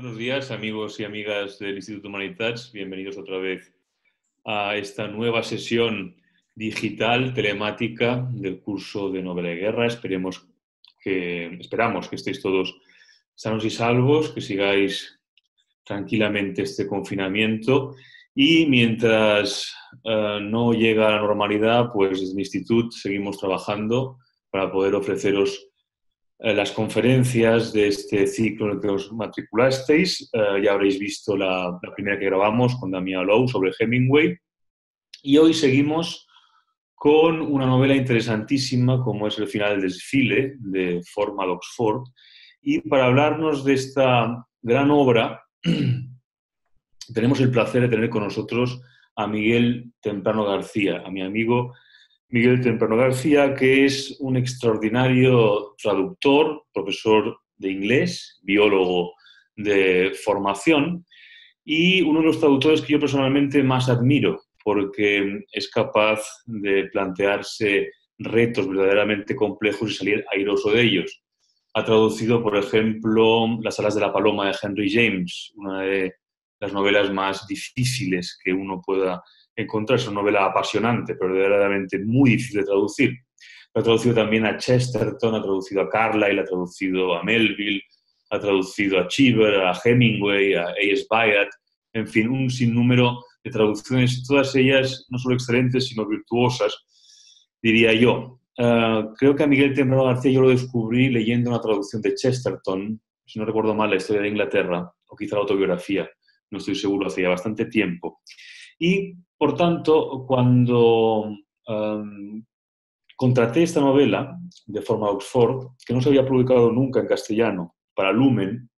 Buenos días, amigos y amigas del Instituto Humanitats. Bienvenidos otra vez a esta nueva sesión digital, telemática del curso de novela de guerra. Esperemos que, esperamos que estéis todos sanos y salvos, que sigáis tranquilamente este confinamiento y mientras eh, no llega a la normalidad, pues desde el instituto seguimos trabajando para poder ofreceros eh, las conferencias de este ciclo en el que os matriculasteis. Eh, ya habréis visto la, primera que grabamos con Damián Lowe sobre Hemingway. Y hoy seguimos con una novela interesantísima como es El final del desfile de Forma Oxford. Y para hablarnos de esta gran obra, tenemos el placer de tener con nosotros a Miguel Temprano García, a mi amigo Miguel Temprano García, que es un extraordinario traductor, profesor de inglés, biólogo de formación y uno de los traductores que yo personalmente más admiro porque es capaz de plantearse retos verdaderamente complejos y salir airoso de ellos. Ha traducido, por ejemplo, Las alas de la paloma de Henry James, una de las novelas más difíciles que uno pueda encontrar. esa novela apasionante, pero verdaderamente muy difícil de traducir. Lo ha traducido también a Chesterton, ha traducido a Carlyle, ha traducido a Melville, ha traducido a Cheever, a Hemingway, a A.S. Byatt, en fin, un sinnúmero de traducciones, todas ellas no solo excelentes, sino virtuosas, diría yo. Eh, creo que a Miguel Temprano García yo lo descubrí leyendo una traducción de Chesterton, si no recuerdo mal, la historia de Inglaterra, o quizá la autobiografía, no estoy seguro, hace ya bastante tiempo. Y por tanto, cuando em, contraté esta novela de forma Oxford, que no se había publicado nunca en castellano, para Lumen,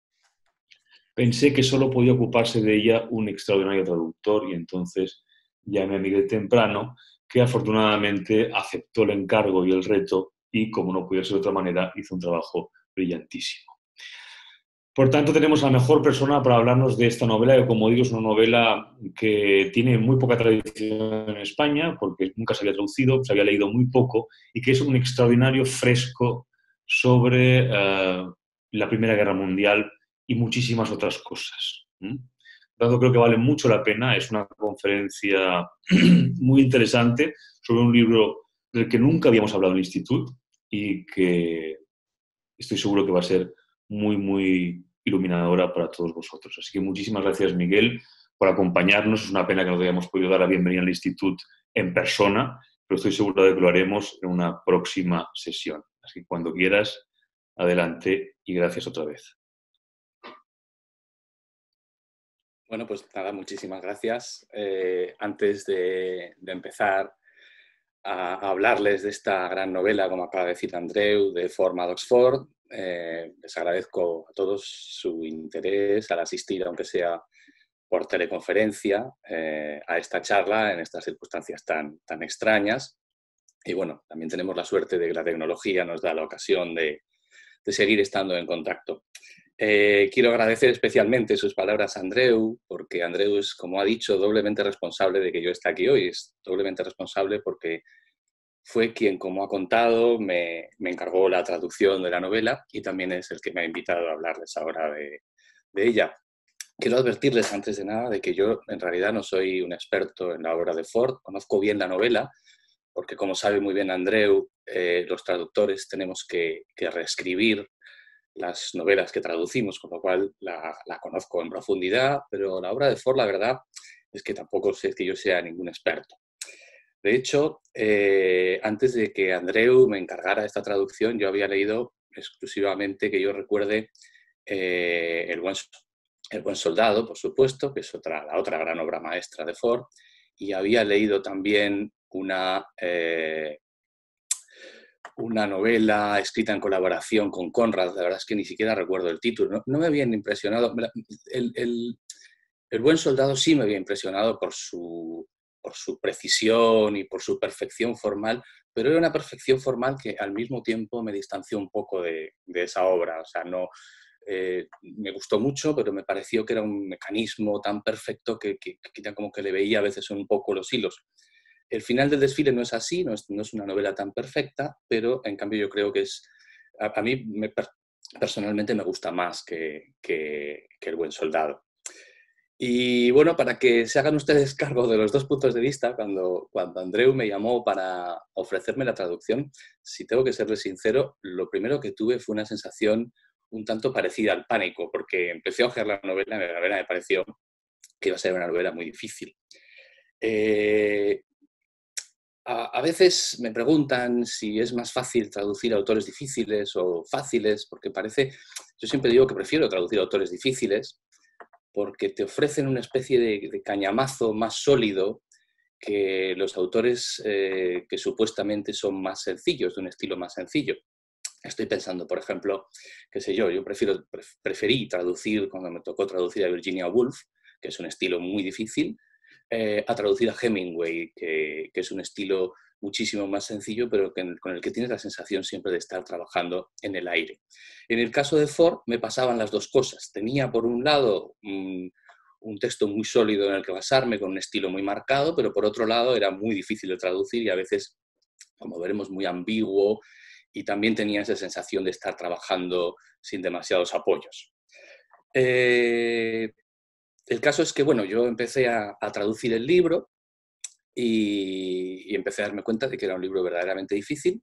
pensé que solo podía ocuparse de ella un extraordinario traductor y entonces llamé a Miguel Temprano, que afortunadamente aceptó el encargo y el reto y, como no podía ser de otra manera, hizo un trabajo brillantísimo. Por tanto, tenemos a la mejor persona para hablarnos de esta novela, que como digo es una novela que tiene muy poca tradición en España, porque nunca se había traducido, se había leído muy poco, y que es un extraordinario fresco sobre eh, la Primera Guerra Mundial y muchísimas otras cosas. dado Por tanto, creo que vale mucho la pena, es una conferencia muy interesante sobre un libro del que nunca habíamos hablado en el instituto y que estoy seguro que va a ser muy, muy iluminadora para todos vosotros. Así que muchísimas gracias, Miguel, por acompañarnos. Es una pena que no te hayamos podido dar la bienvenida al Instituto en persona, pero estoy seguro de que lo haremos en una próxima sesión. Así que cuando quieras, adelante y gracias otra vez. Bueno, pues nada, muchísimas gracias. Eh, antes de, empezar a, hablarles de esta gran novela, como acaba de decir Andreu, de Forma de Oxford, eh, les agradezco a todos su interés al asistir, aunque sea por teleconferencia, eh, a esta charla en estas circunstancias tan, tan extrañas. Y bueno, también tenemos la suerte de que la tecnología nos da la ocasión de, de seguir estando en contacto. Eh, quiero agradecer especialmente sus palabras a Andreu, porque Andreu es, como ha dicho, doblemente responsable de que yo esté aquí hoy. Es doblemente responsable porque fue quien, como ha contado, me, encargó la traducción de la novela y también es el que me ha invitado a hablarles ahora de, ella. Quiero advertirles antes de nada de que yo en realidad no soy un experto en la obra de Ford, conozco bien la novela, porque como sabe muy bien Andreu, eh, los traductores tenemos que, reescribir las novelas que traducimos, con lo cual la conozco en profundidad, pero la obra de Ford, la verdad, es que tampoco sé que yo sea ningún experto. De hecho, eh, antes de que Andreu me encargara esta traducción, yo había leído exclusivamente, que yo recuerde, eh, el, buen, el, buen, Soldado, por supuesto, que es otra, la otra gran obra maestra de Ford, y había leído también una, eh, una novela escrita en colaboración con Conrad, la verdad es que ni siquiera recuerdo el título, no, me habían impresionado, el Buen Soldado sí me había impresionado por su por su precisión y por su perfección formal, pero era una perfección formal que al mismo tiempo me distanció un poco de, esa obra. O sea, no, eh, me gustó mucho, pero me pareció que era un mecanismo tan perfecto que, que, como que le veía a veces un poco los hilos. El final del desfile no es así, no es, una novela tan perfecta, pero en cambio yo creo que es, a, mí me, personalmente me gusta más que El buen soldado. Y bueno, para que se hagan ustedes cargo de los dos puntos de vista, cuando, cuando Andreu me llamó para ofrecerme la traducción, si tengo que serle sincero, lo primero que tuve fue una sensación un tanto parecida al pánico, porque empecé a ojear la novela y la novela me pareció que iba a ser una novela muy difícil. Eh, a, a, veces me preguntan si es más fácil traducir autores difíciles o fáciles, porque parece, yo siempre digo que prefiero traducir autores difíciles, porque te ofrecen una especie de, cañamazo más sólido que los autores eh, que supuestamente son más sencillos, de un estilo más sencillo. Estoy pensando, por ejemplo, qué sé yo, yo prefiero, preferí traducir, cuando me tocó traducir a Virginia Woolf, que es un estilo muy difícil, eh, a traducir a Hemingway, que, es un estilo muchísimo más sencillo, pero con el que tienes la sensación siempre de estar trabajando en el aire. En el caso de Ford me pasaban las dos cosas. Tenía por un lado mm, un, texto muy sólido en el que basarme, con un estilo muy marcado, pero por otro lado era muy difícil de traducir y a veces, como veremos, muy ambiguo y también tenía esa sensación de estar trabajando sin demasiados apoyos. Eh, el caso es que, bueno, yo empecé a traducir el libro y, empecé a darme cuenta de que era un libro verdaderamente difícil.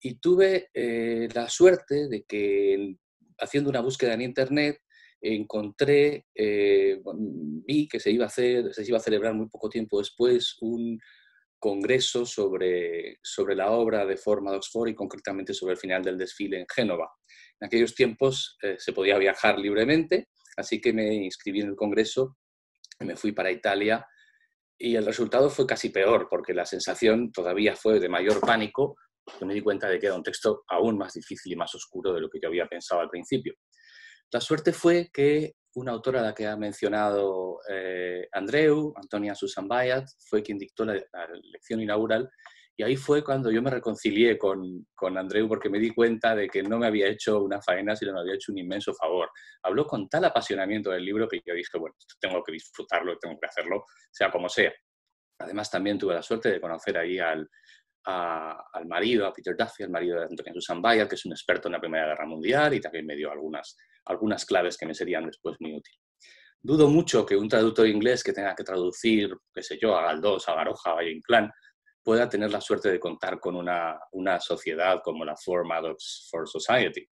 Y tuve eh, la suerte de que haciendo una búsqueda en Internet encontré, eh, vi que se iba, a se iba a celebrar muy poco tiempo después un congreso sobre, la obra de Forma de Oxford y concretamente sobre el final del desfile en Génova. En aquellos tiempos eh, se podía viajar libremente, así que me inscribí en el congreso me fui para Italia y el resultado fue casi peor, porque la sensación todavía fue de mayor pánico, pues me di cuenta de que era un texto aún más difícil y más oscuro de lo que yo había pensado al principio. La suerte fue que una autora la que ha mencionado eh, Andreu, Antonia Susan Bayat, fue quien dictó la lección inaugural y ahí fue cuando yo me reconcilié con, con, Andreu porque me di cuenta de que no me había hecho una faena, sino me había hecho un inmenso favor. Habló con tal apasionamiento del libro que yo dije, bueno, esto tengo que disfrutarlo, tengo que hacerlo, sea como sea. Además, también tuve la suerte de conocer ahí al, al marido, a Peter Duffy, al marido de Antonio Susan Bayer, que es un experto en la Primera Guerra Mundial y también me dio algunas, algunas claves que me serían después muy útiles dudo mucho que un traductor inglés que tenga que traducir, qué sé yo, a Galdós, a Baroja, a Inclán, pueda tener la suerte de contar con una, una sociedad como la Four Maddox for Society.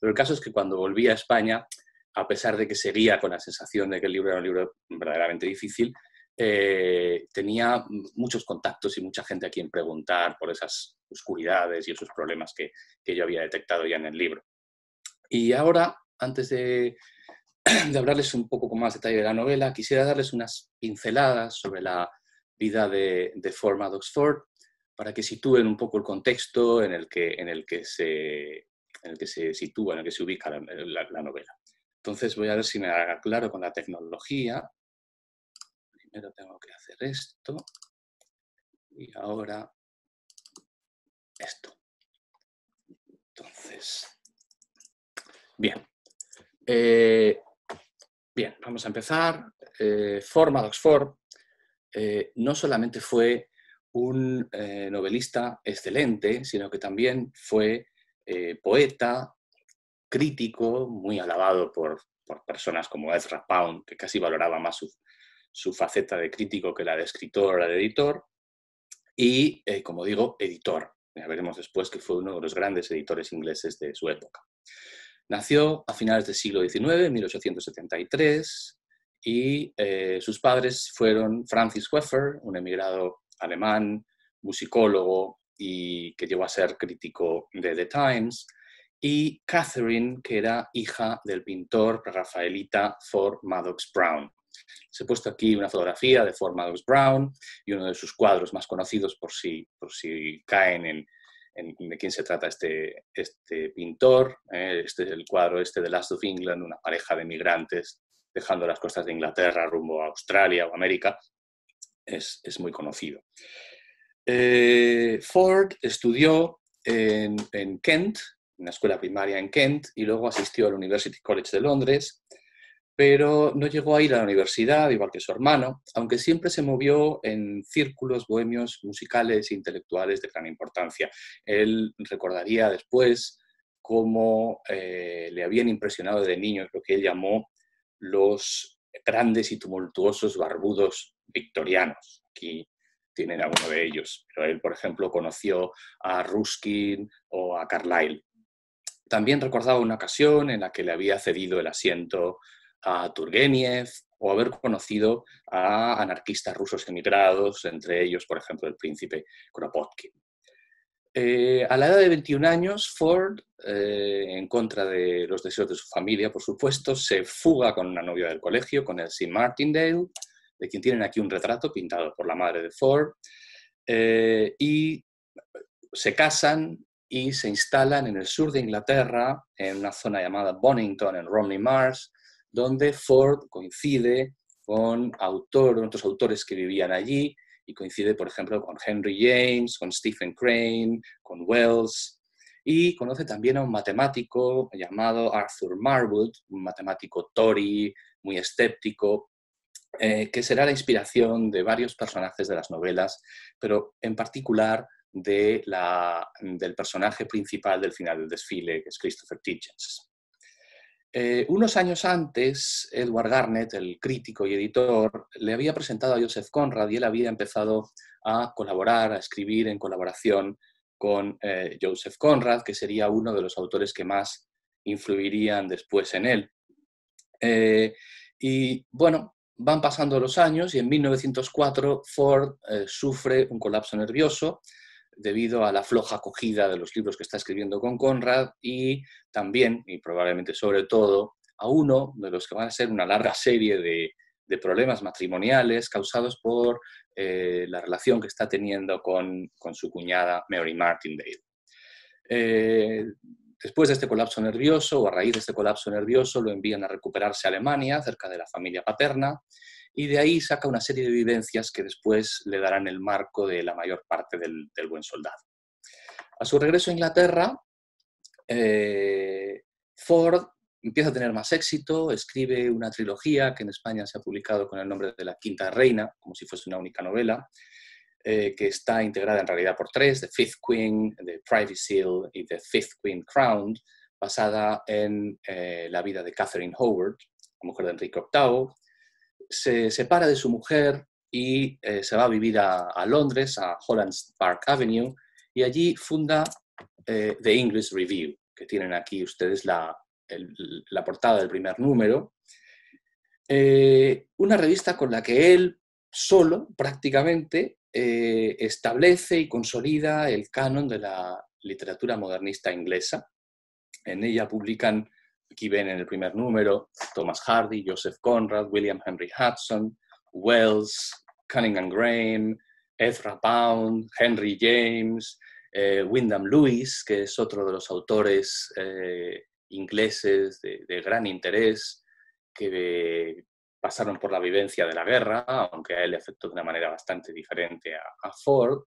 Pero el caso es que cuando volví a España, a pesar de que seguía con la sensación de que el libro era un libro verdaderamente difícil, eh, tenía muchos contactos y mucha gente a quien preguntar por esas oscuridades y esos problemas que, que yo había detectado ya en el libro. Y ahora, antes de, de hablarles un poco con más detalle de la novela, quisiera darles unas pinceladas sobre la vida de, de Forma de para que sitúen un poco el contexto en el que, en el que, se, en que se sitúa, en el que se ubica la, novela. Entonces voy a ver si me haga claro con la tecnología. Primero tengo que hacer esto y ahora esto. Entonces, bien. Eh, bien, vamos a empezar. Eh, forma eh, no solamente fue un eh, novelista excelente, sino que también fue eh, poeta, crítico, muy alabado por, personas como Ezra Pound, que casi valoraba más su, su, faceta de crítico que la de escritor o la de editor, y, como digo, editor. Ya veremos después que fue uno de los grandes editores ingleses de su época. Nació a finales del siglo XIX, 1873, y eh, sus padres fueron Francis Hoeffer, un emigrado alemán, musicólogo y que llegó a ser crítico de The Times, y Catherine, que era hija del pintor rafaelita Ford Maddox Brown. Se ha puesto aquí una fotografía de Ford Maddox Brown y uno de sus cuadros más conocidos por si, por si caen en, de quién se trata este, este pintor. Eh, este es el cuadro este de Last of England, una pareja de migrantes dejando las costas de Inglaterra rumbo a Australia o América, es, muy conocido. Eh, Ford estudió en, Kent, en la escuela primaria en Kent, y luego asistió al University College de Londres, pero no llegó a ir a la universidad, igual que su hermano, aunque siempre se movió en círculos bohemios musicales e intelectuales de gran importancia. Él recordaría después cómo eh, le habían impresionado de niño, lo que él llamó los grandes y tumultuosos barbudos victorianos. Aquí tienen uno de ellos, pero él, por ejemplo, conoció a Ruskin o a Carlyle. También recordaba una ocasión en la que le había cedido el asiento a Turgeniev o haber conocido a anarquistas rusos emigrados, entre ellos, por ejemplo, el príncipe Kropotkin. Eh, a la edad de 21 años, Ford, eh, en contra de los deseos de su familia, por supuesto, se fuga con una novia del colegio, con Elsie Martindale, de quien tienen aquí un retrato pintado por la madre de Ford, eh, y se casan y se instalan en el sur de Inglaterra, en una zona llamada Bonington, en Romney Marsh, donde Ford coincide con autor, otros autores que vivían allí, y coincide, por ejemplo, con Henry James, con Stephen Crane, con Wells, y conoce también a un matemático llamado Arthur Marwood, un matemático Tory, muy escéptico, eh, que será la inspiración de varios personajes de las novelas, pero en particular del personaje principal del final del desfile, que es Christopher Titchens. Eh, unos años antes, Edward Garnett, el crítico y editor, le había presentado a Joseph Conrad y él había empezado a colaborar, a escribir en colaboración con eh, Joseph Conrad, que sería uno de los autores que más influirían después en él. Eh, y bueno, van pasando los años y en 1904 Ford sufre un colapso nervioso debido a la floja acogida de los libros que está escribiendo con Conrad y también, y probablemente sobre todo, a uno de los que van a ser una larga serie de, problemas matrimoniales causados por eh, la relación que está teniendo con, su cuñada Mary Martindale. Eh, después de este colapso nervioso, o a raíz de este colapso nervioso, lo envían a recuperarse a Alemania, cerca de la familia paterna, y de ahí saca una serie de vivencias que después le darán el marco de la mayor parte del, buen soldado. A su regreso a Inglaterra, eh, Ford empieza a tener más éxito, escribe una trilogía que en España se ha publicado con el nombre de La Quinta Reina, como si fuese una única novela, eh, que está integrada en realidad por tres, The Fifth Queen, The Privy Seal y The Fifth Queen Crowned, basada en eh, la vida de Catherine Howard, la mujer de Enrique VIII, se separa de su mujer y eh, se va a vivir a, Londres, a Holland's Park Avenue, y allí funda eh, The English Review, que tienen aquí ustedes la, portada del primer número. Eh, una revista con la que él solo, prácticamente, establece y consolida el canon de la literatura modernista inglesa. En ella publican Aquí ven en el primer número Thomas Hardy, Joseph Conrad, William Henry Hudson, Wells, Cunningham Graham, Ezra Pound, Henry James, eh, Wyndham Lewis, que es otro de los autores eh, ingleses de, gran interés, que eh, pasaron por la vivencia de la guerra, aunque a él le afectó de una manera bastante diferente a Ford.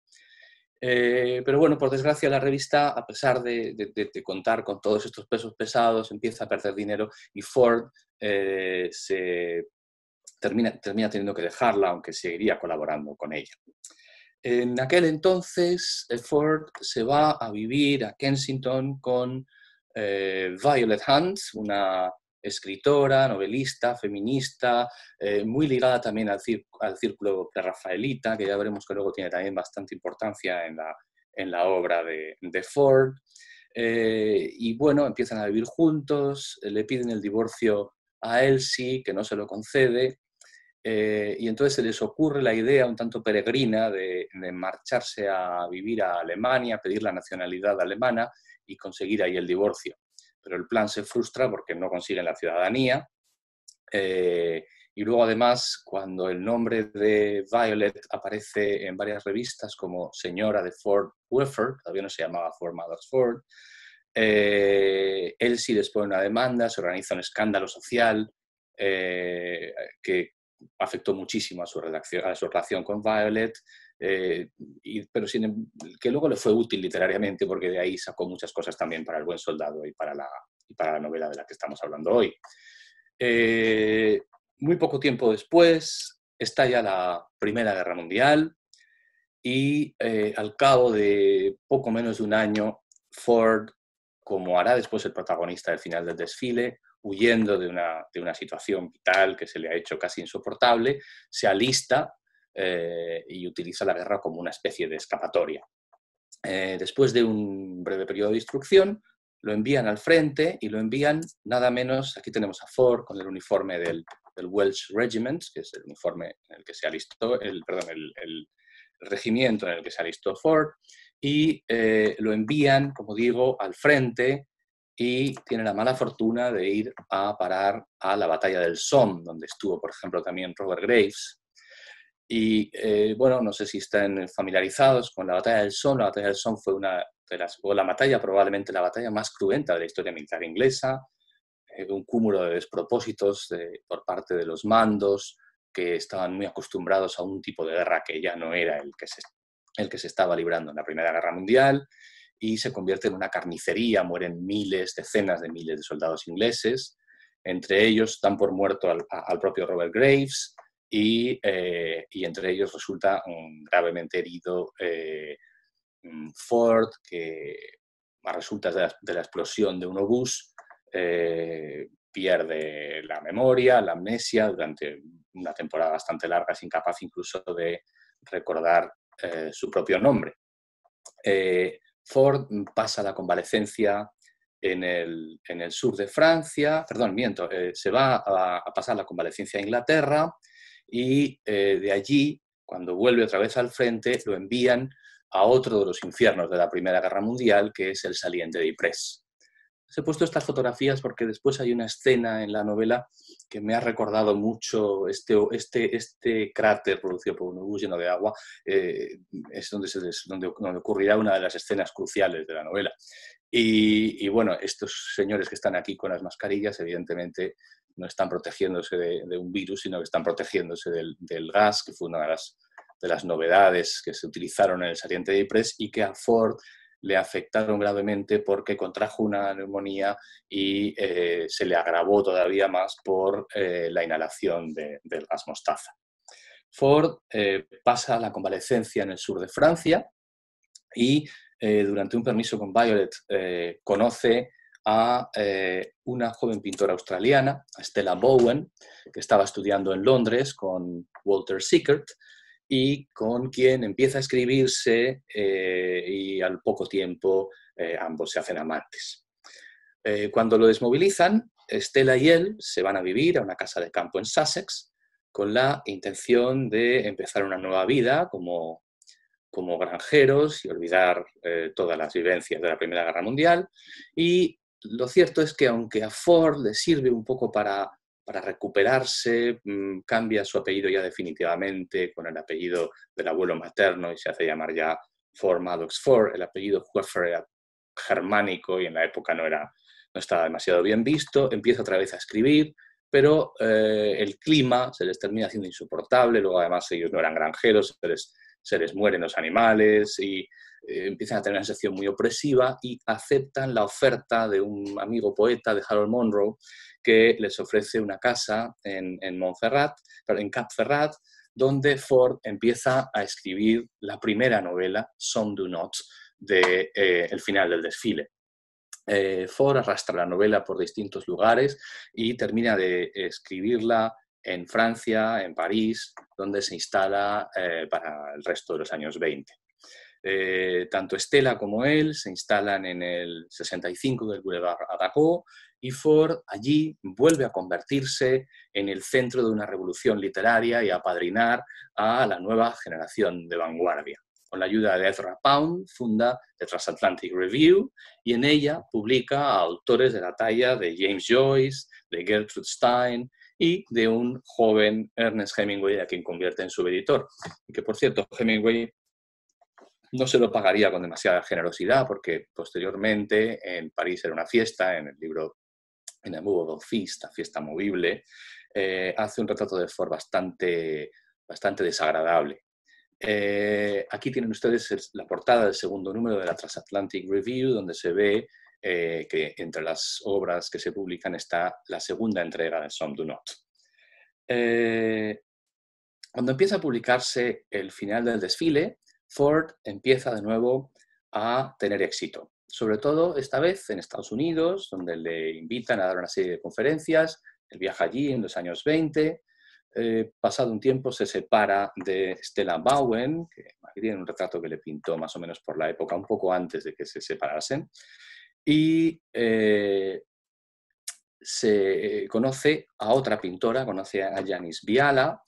Eh, pero bueno, por desgracia la revista, a pesar de, contar con todos estos pesos pesados, empieza a perder dinero y Ford eh, termina, termina teniendo que dejarla, aunque seguiría colaborando con ella. En aquel entonces, eh, Ford se va a vivir a Kensington con Violet Hunt, una escritora, novelista, feminista, eh, muy ligada también al, al círculo Rafaelita, que ya veremos que luego tiene también bastante importancia en la, obra de, Ford. Eh, y bueno, empiezan a vivir juntos, eh, le piden el divorcio a Elsie, que no se lo concede, y entonces se les ocurre la idea un tanto peregrina de, marcharse a vivir a Alemania, pedir la nacionalidad alemana y conseguir ahí el divorcio pero el plan se frustra porque no consiguen la ciudadanía. Eh, y luego además, cuando el nombre de Violet aparece en varias revistas como señora de Ford Wefer, todavía no se llamaba Ford Mothers Ford, eh, Elsie les pone una demanda, se organiza un escándalo social eh, que afectó muchísimo a su relación con Violet, eh, y, pero em, que luego le fue útil literariamente porque de ahí sacó muchas cosas también para El buen soldado y para la, para la novela de la que estamos hablando hoy. Eh, muy poco tiempo después estalla la Primera Guerra Mundial y eh, al cabo de poco menos de un año, Ford, como hará después el protagonista del final del desfile, huyendo de una, de una situación vital que se le ha hecho casi insoportable, se alista eh, y utiliza la guerra como una especie de escapatoria. Eh, después de un breve periodo de instrucción, lo envían al frente y lo envían nada menos, aquí tenemos a Ford con el uniforme del, Welsh Regiment, que es el uniforme en el que se alistó, el, el, regimiento en el que se alistó Ford, y eh, lo envían, como digo, al frente y tiene la mala fortuna de ir a parar a la batalla del Somme, donde estuvo, por ejemplo, también Robert Graves, y eh, bueno, no sé si están familiarizados con la batalla del Somme. La batalla del Somme fue una de las, o la batalla, probablemente la batalla más cruenta de la historia militar inglesa. Eh, un cúmulo de despropósitos por parte de los mandos que estaban muy acostumbrados a un tipo de guerra que ya no era el que se, el que se estaba librando en la Primera Guerra Mundial y se convierte en una carnicería, mueren miles, decenas de miles de soldados ingleses, entre ellos dan por muerto al, al propio Robert Graves, eh, y, entre ellos resulta un gravemente herido eh, mm, Ford, que a resultas de la, explosión de un obús eh, pierde la memoria, la amnesia, durante una temporada bastante larga es incapaz incluso de recordar su propio nombre. Ford pasa la convalecencia en el, sur de Francia, perdón, miento, se va a, pasar la convalecencia a Inglaterra y eh, de allí, cuando vuelve otra vez al frente, lo envían a otro de los infiernos de la Primera Guerra Mundial, que es el saliente de Ypres. He puesto estas fotografías porque después hay una escena en la novela que me ha recordado mucho este, este, este cráter producido por un obús lleno de agua, eh, es donde, ocurrirá una de las escenas cruciales de la novela. Y, y, bueno, estos señores que están aquí con las mascarillas, evidentemente no están protegiéndose de, un virus, sino que están protegiéndose del, gas, que fue una de las, novedades que se utilizaron en el saliente de Ypres y que a Ford le afectaron gravemente porque contrajo una neumonía y eh, se le agravó todavía más por eh, la inhalación del gas mostaza. Ford eh, pasa la convalecencia en el sur de Francia y durante un permiso con Violet conoce a eh, una joven pintora australiana, Stella Bowen, que estaba estudiando en Londres con Walter Sickert y con quien empieza a escribirse eh, y al poco tiempo eh, ambos se hacen amantes. cuando lo desmovilizan, Stella y él se van a vivir a una casa de campo en Sussex con la intención de empezar una nueva vida como como granjeros y olvidar todas las vivencias de la Primera Guerra Mundial y lo cierto es que aunque a Ford le sirve un poco para, para recuperarse, mm, cambia su apellido ya definitivamente con el apellido del abuelo materno y se hace llamar ya Ford Maddox Ford. El apellido germánico y en la época no, era, no estaba demasiado bien visto. Empieza otra vez a escribir, pero eh, el clima se les termina haciendo insoportable. Luego, además, ellos no eran granjeros, se les mueren los animales y eh, empiezan a tener una sensación muy opresiva y aceptan la oferta de un amigo poeta de Harold Monroe que les ofrece una casa en, en Montferrat, en Cap ferrat donde Ford empieza a escribir la primera novela, Some Do Not, de eh, El final del desfile. Eh, Ford arrastra la novela por distintos lugares y termina de escribirla en Francia, en París, donde se instala para el resto de los años 20. Eh, tanto Estela como él se instalan en el 65 del Boulevard atacó y Ford allí vuelve a convertirse en el centro de una revolución literaria y a padrinar a la nueva generación de vanguardia. Con la ayuda de Ezra Pound funda The Transatlantic Review y en ella publica a autores de la talla de James Joyce, de Gertrude Stein y de un joven Ernest Hemingway a quien convierte en su editor. Y que por cierto, Hemingway no se lo pagaría con demasiada generosidad porque posteriormente en París era una fiesta, en el libro en el Movable Feast, la fiesta movible, eh, hace un retrato de Ford bastante, bastante desagradable. Eh, aquí tienen ustedes la portada del segundo número de la Transatlantic Review, donde se ve eh, que entre las obras que se publican está la segunda entrega de Some Do Not. cuando empieza a publicarse el final del desfile, Ford empieza de nuevo a tener éxito. Sobre todo esta vez en Estados Unidos, donde le invitan a dar una serie de conferencias, él viaja allí en los años 20, eh, pasado un tiempo se separa de Stella Bowen, que tiene un retrato que le pintó más o menos por la época, un poco antes de que se separasen, y eh, se eh, conoce a otra pintora, conoce a Janis Biala,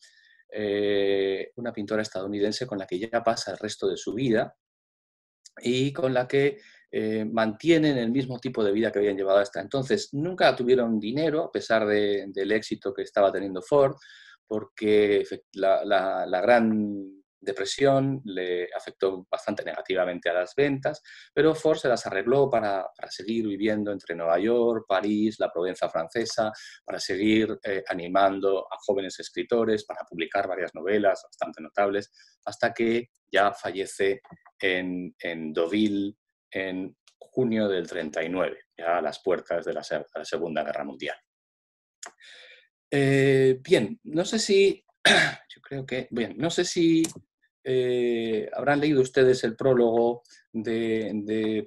eh, una pintora estadounidense con la que ya pasa el resto de su vida y con la que eh, mantienen el mismo tipo de vida que habían llevado hasta entonces. Nunca tuvieron dinero, a pesar del éxito que estaba teniendo Ford, porque la gran depresión le afectó bastante negativamente a las ventas, pero Ford se las arregló para, seguir viviendo entre Nueva York, París, la Provenza francesa, para seguir eh, animando a jóvenes escritores, para publicar varias novelas bastante notables, hasta que ya fallece en, Deauville en junio del 39, ya a las puertas de la, Segunda Guerra Mundial. Eh, bien, no sé si yo creo que, bien, no sé si eh, habrán leído ustedes el prólogo de, de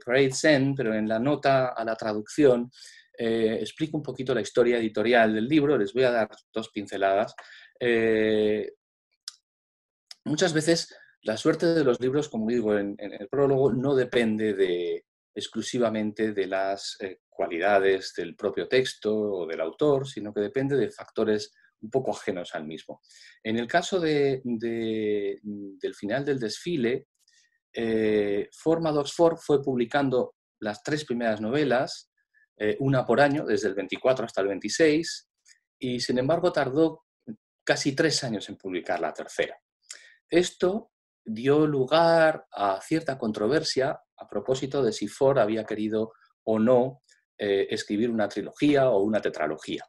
pero en la nota a la traducción eh, explico un poquito la historia editorial del libro, les voy a dar dos pinceladas. Eh, muchas veces la suerte de los libros, como digo en, el prólogo, no depende de, exclusivamente de las cualidades del propio texto o del autor, sino que depende de factores un poco ajenos al mismo. En el caso del final del desfile, eh, Forma fue publicando las tres primeras novelas, eh, una por año, desde el 24 hasta el 26, y sin embargo tardó casi tres años en publicar la tercera. Esto dio lugar a cierta controversia a propósito de si Ford había querido o no eh, escribir una trilogía o una tetralogía.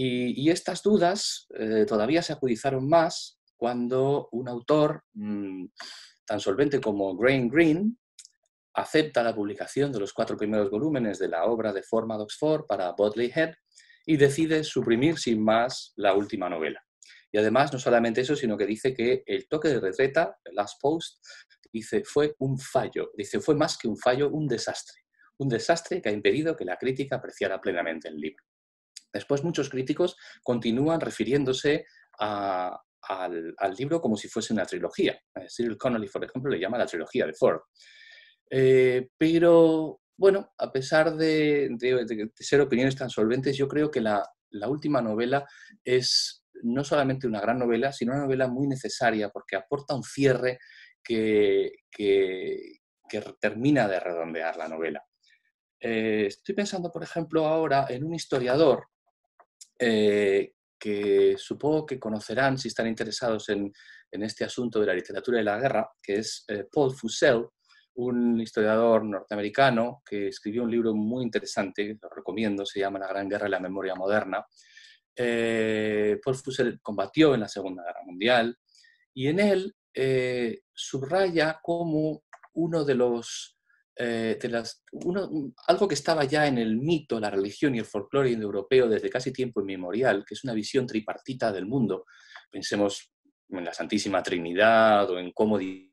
Y, estas dudas eh, todavía se acudizaron más cuando un autor mm, tan solvente como Graham Greene acepta la publicación de los cuatro primeros volúmenes de la obra de forma de Oxford para Bodley Head y decide suprimir sin más la última novela. Y además, no solamente eso, sino que dice que el toque de retreta, The last post, dice, fue un fallo, dice, fue más que un fallo, un desastre. Un desastre que ha impedido que la crítica apreciara plenamente el libro. Después muchos críticos continúan refiriéndose al, libro como si fuese una trilogía. Eh, Cyril Connolly, por ejemplo, le llama la trilogía de Ford. Eh, pero, bueno, a pesar de, ser opiniones tan solventes, yo creo que la, última novela es no solamente una gran novela, sino una novela muy necesaria porque aporta un cierre que, termina de redondear la novela. Eh, estoy pensando, por ejemplo, ahora en un historiador eh, que supongo que conocerán si están interesados en, este asunto de la literatura de la guerra, que es eh, Paul Fussell, un historiador norteamericano que escribió un libro muy interesante, lo recomiendo, se llama La Gran Guerra y la Memoria Moderna. Eh, Paul Fussell combatió en la Segunda Guerra Mundial y en él subraya como uno de los eh, mm, algo que estaba ya en el mito, la religión y el folclore indo-europeo desde casi tiempo inmemorial, que es una visión tripartita del mundo. Pensemos en la Santísima Trinidad o en cómo el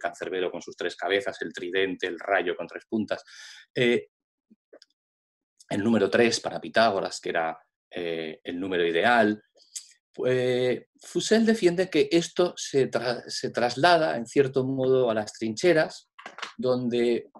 cancerbero con sus tres cabezas, el tridente, el rayo con tres puntas. Eh, el número tres para Pitágoras, que era eh, el número ideal. Pues, Fusel defiende que esto se, se traslada, en cierto modo, a las trincheras, donde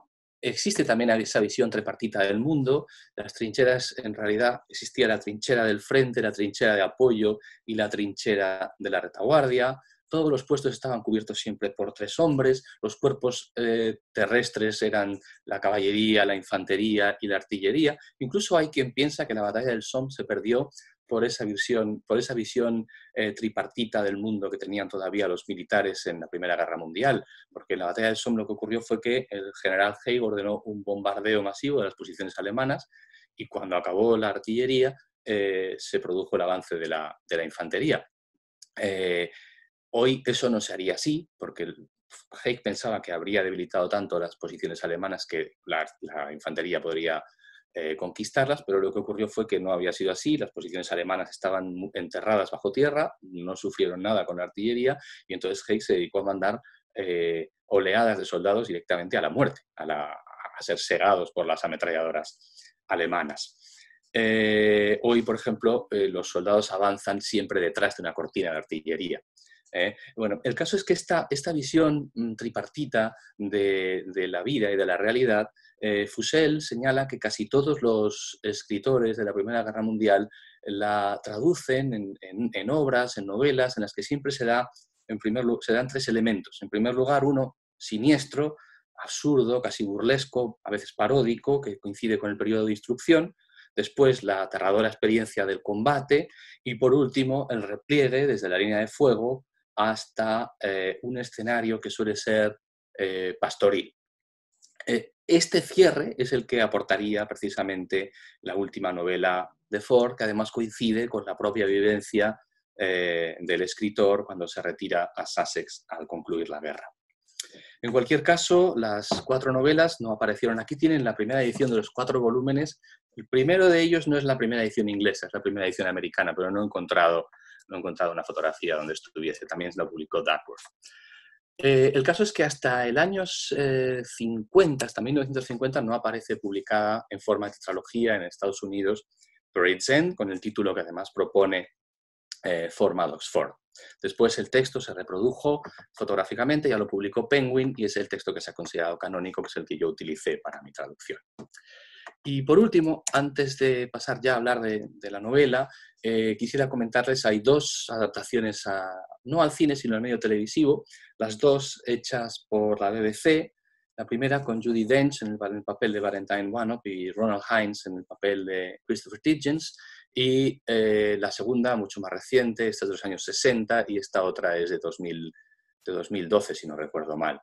existe también esa visión tripartita del mundo. Las trincheras, en realidad, existía la trinchera del frente, la trinchera de apoyo y la trinchera de la retaguardia todos los puestos estaban cubiertos siempre por tres hombres, los cuerpos eh, terrestres eran la caballería, la infantería y la artillería. Incluso hay quien piensa que la batalla del Somme se perdió por esa visión, por esa visión eh, tripartita del mundo que tenían todavía los militares en la Primera Guerra Mundial, porque en la batalla del Somme lo que ocurrió fue que el general Haig ordenó un bombardeo masivo de las posiciones alemanas y cuando acabó la artillería eh, se produjo el avance de la, infantería. Hoy eso no se haría así, porque Haig pensaba que habría debilitado tanto las posiciones alemanas que la, infantería podría eh, conquistarlas, pero lo que ocurrió fue que no había sido así, las posiciones alemanas estaban enterradas bajo tierra, no sufrieron nada con la artillería, y entonces Haig se dedicó a mandar eh, oleadas de soldados directamente a la muerte, a, ser cegados por las ametralladoras alemanas. Eh, hoy, por ejemplo, los soldados avanzan siempre detrás de una cortina de artillería, ¿eh? Bueno, el caso es que esta, esta visión mm, tripartita de, de la vida y de la realidad, eh, Fusel señala que casi todos los escritores de la Primera Guerra Mundial la traducen en, obras, en novelas, en las que siempre se, da, en primer, se dan tres elementos. En primer lugar, uno siniestro, absurdo, casi burlesco, a veces paródico, que coincide con el periodo de instrucción, después la aterradora experiencia del combate y por último el repliegue desde la línea de fuego hasta eh, un escenario que suele ser eh, pastoril. Eh, este cierre es el que aportaría precisamente la última novela de Ford, que además coincide con la propia vivencia del escritor cuando se retira a Sussex al concluir la guerra. En cualquier caso, las cuatro novelas no aparecieron aquí, tienen la primera edición de los cuatro volúmenes. El primero de ellos no es la primera edición inglesa, es la primera edición americana, pero no he encontrado no he encontrado una fotografía donde estuviese, también la publicó Duckworth. Eh, el caso es que hasta el año 50, eh, hasta 1950, no aparece publicada en forma de tetralogía en Estados Unidos Parade's End, con el título que además propone eh, Forma de Oxford. Después el texto se reprodujo fotográficamente, ya lo publicó Penguin y es el texto que se ha considerado canónico, que es el que yo utilicé para mi traducción. Y por último, antes de pasar ya a hablar de, la novela, eh, quisiera comentarles, hay dos adaptaciones, no al cine, sino al medio televisivo, las dos hechas por la BBC, la primera con Judy Dench en el, papel de Valentine Wanop y Ronald Hines en el papel de Christopher Tidgens, y eh, la segunda, mucho más reciente, esta es de los años 60 y esta otra es de 2012, si no recuerdo mal.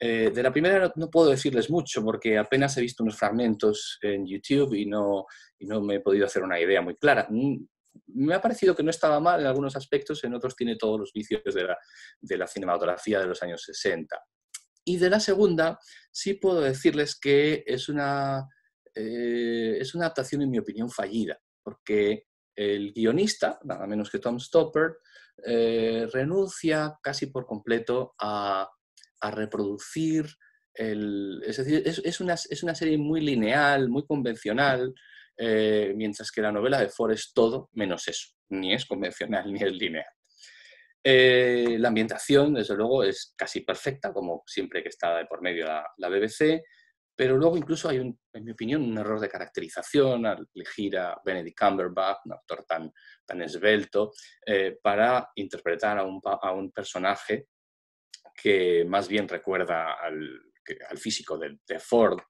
Eh, de la primera no, puedo decirles mucho porque apenas he visto unos fragmentos en YouTube y no, no me he podido hacer una idea muy clara. Mm, me ha parecido que no estaba mal en algunos aspectos, en otros tiene todos los vicios de la, cinematografía de los años 60. Y de la segunda sí puedo decirles que es una, eh, es una adaptación, en mi opinión, fallida, porque el guionista, nada menos que Tom Stoppard, eh, renuncia casi por completo a a reproducir. El, es decir, es, una, serie muy lineal, muy convencional, eh, mientras que la novela de Ford es todo menos eso. Ni es convencional ni es lineal. Eh, la ambientación, desde luego, es casi perfecta, como siempre que está de por medio la, la BBC, pero luego incluso hay, en mi opinión, un error de caracterización al elegir a Benedict Cumberbatch, un actor tan, tan esbelto, eh, para interpretar a un, a un personaje que más bien recuerda al, físico de, Ford.